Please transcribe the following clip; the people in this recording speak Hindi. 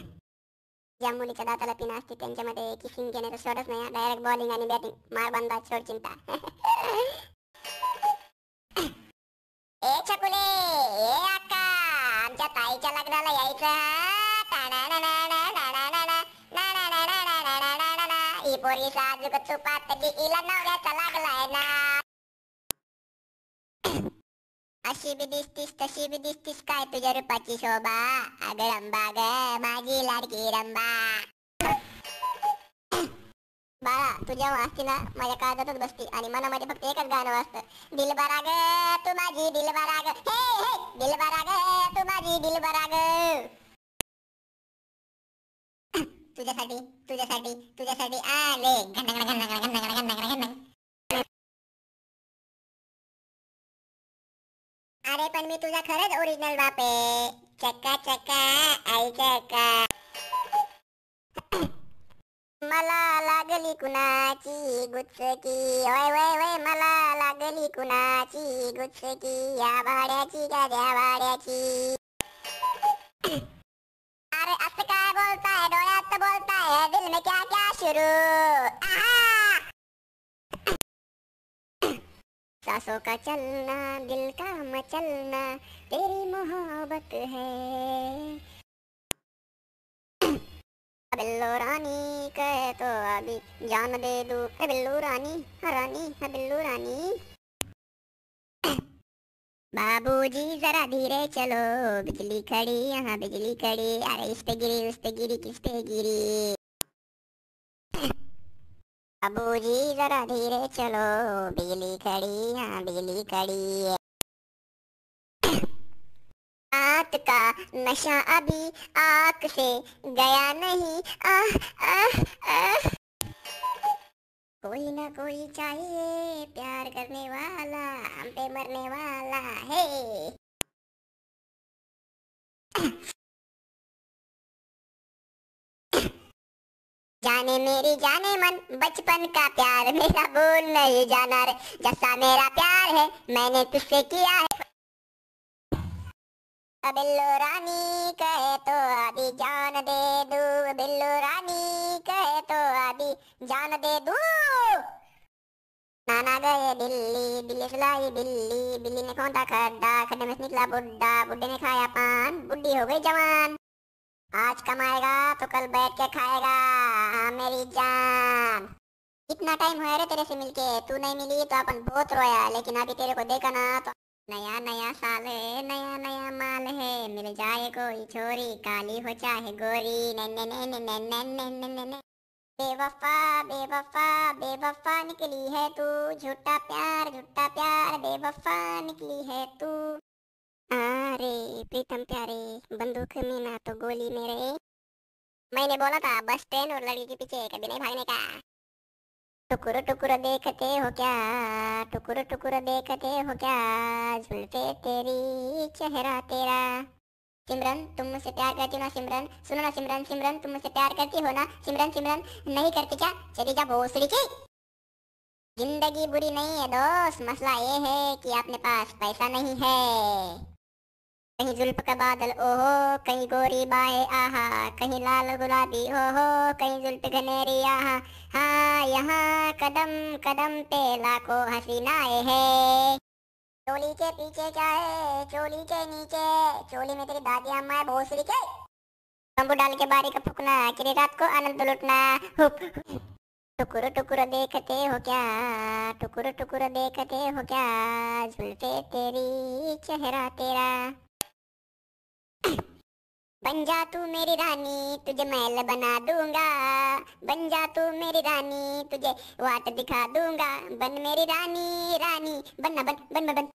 ज्या मुलीच्या दाताला पिना असते त्यांच्यामध्ये किसिंग घेण्याचा शॉटच नाही डायरेक्ट बॉलिंग आणि बॅटिंग मार बांधा छोड चिंता ए छकुले ए आका आमच्या ताईच्या लग्नाला यायचं ही पोरगी साजूक चुपात इला नवऱ्याचा लागलाय ना अशी बी दिसतीस तशी बी दिसतीस काय तुझ्या रूपाची शोभा अग रंबा ग माझी लाडकी रंबा बाळा तुझ्या जेव्हा ना माझ्या काळजातच बसती आणि मनामध्ये फक्त एकच गाणं वाजतं दिलबरा ग तू माझी दिलबरा हे हे दिलबरा ग तू माझी दिलबरा ग तुझ्यासाठी तुझ्यासाठी तुझ्यासाठी आले घंटा घंटा घंटा अरे पण मी तुझा खरंच ओरिजिनल बाप आहे चक्का चक्का आई चक्का मला लागली कुणाची गुच्छकी वय वय वय मला लागली कुणाची गुच्छकी या भाड्याची का द्या भाड्याची अरे असं काय बोलताय डोळ्यात बोलताय दिल में क्या क्या शुरू सासों का चलना दिल का मचलना तेरी मोहब्बत है बिल्लो रानी कहे तो अभी जान दे दू ए बिल्लू रानी हाँ रानी हाँ बिल्लू रानी बाबूजी जरा धीरे चलो बिजली खड़ी यहाँ बिजली खड़ी अरे इस पे गिरी उस पे गिरी किस पे गिरी अबू जी जरा धीरे चलो बिजली खड़ी हाँ बिजली खड़ी है रात का नशा अभी आंख से गया नहीं आह आह आह कोई ना कोई चाहिए प्यार करने वाला हम पे मरने वाला है जाने मेरी जाने मन बचपन का प्यार मेरा भूल नहीं जाना रे जैसा मेरा प्यार है मैंने तुझसे किया है बिल्लो रानी कहे तो अभी जान दे दू बिल्लो रानी कहे तो अभी जान दे दू नाना गए बिल्ली बिल्ली सुलाई बिल्ली बिल्ली ने खोदा खड्डा खड्डे में निकला बुड्ढा बुड्ढे ने खाया पान बुड्ढी हो गई जवान आज कमाएगा तो कल बैठ के खाएगा हाँ मेरी जान कितना टाइम हुआ रे तेरे से मिलके तू नहीं मिली तो अपन बहुत रोया लेकिन अभी तेरे को देखा ना तो नया नया साल है नया नया माल है मिल जाए कोई छोरी काली हो चाहे गोरी ने ने ने ने ने ने ने ने ने ने बेवफा बेवफा बेवफा निकली है तू झूठा प्यार झूठा प्यार बेवफा निकली है तू अरे प्रीतम प्यारे बंदूक में ना तो गोली मेरे मैंने बोला था बस ट्रेन और लड़की के पीछे कभी नहीं भागने का टुकुर टुकुर देखते हो क्या टुकुर टुकुर देखते हो क्या झुलते तेरी चेहरा तेरा सिमरन तुम मुझसे प्यार करती हो ना सिमरन सुनो ना सिमरन सिमरन तुम मुझसे प्यार करती हो ना सिमरन सिमरन नहीं करती क्या चली जा भोसड़ी की जिंदगी बुरी नहीं है दोस्त मसला ये है कि आपने पास पैसा नहीं है कहीं जुल्फ का बादल ओहो कहीं गोरी बाए आहा कहीं लाल गुलाबी ओहो कहीं जुल्फ घनेरी आहा हाँ यहाँ कदम कदम पे लाखों हसीनाए है चोली के पीछे क्या है चोली के नीचे चोली में तेरी दादी अम्मा है भोसरी के तंबू डाल के बारी का फुकना किरी रात को आनंद लुटना टुकुर टुकुर देखते हो क्या टुकुर टुकुर देखते हो क्या झुलते तेरी चेहरा तेरा बन जा तू मेरी रानी तुझे महल बना दूंगा बन जा तू मेरी रानी तुझे वाट दिखा दूंगा बन मेरी रानी रानी बन बन बन बन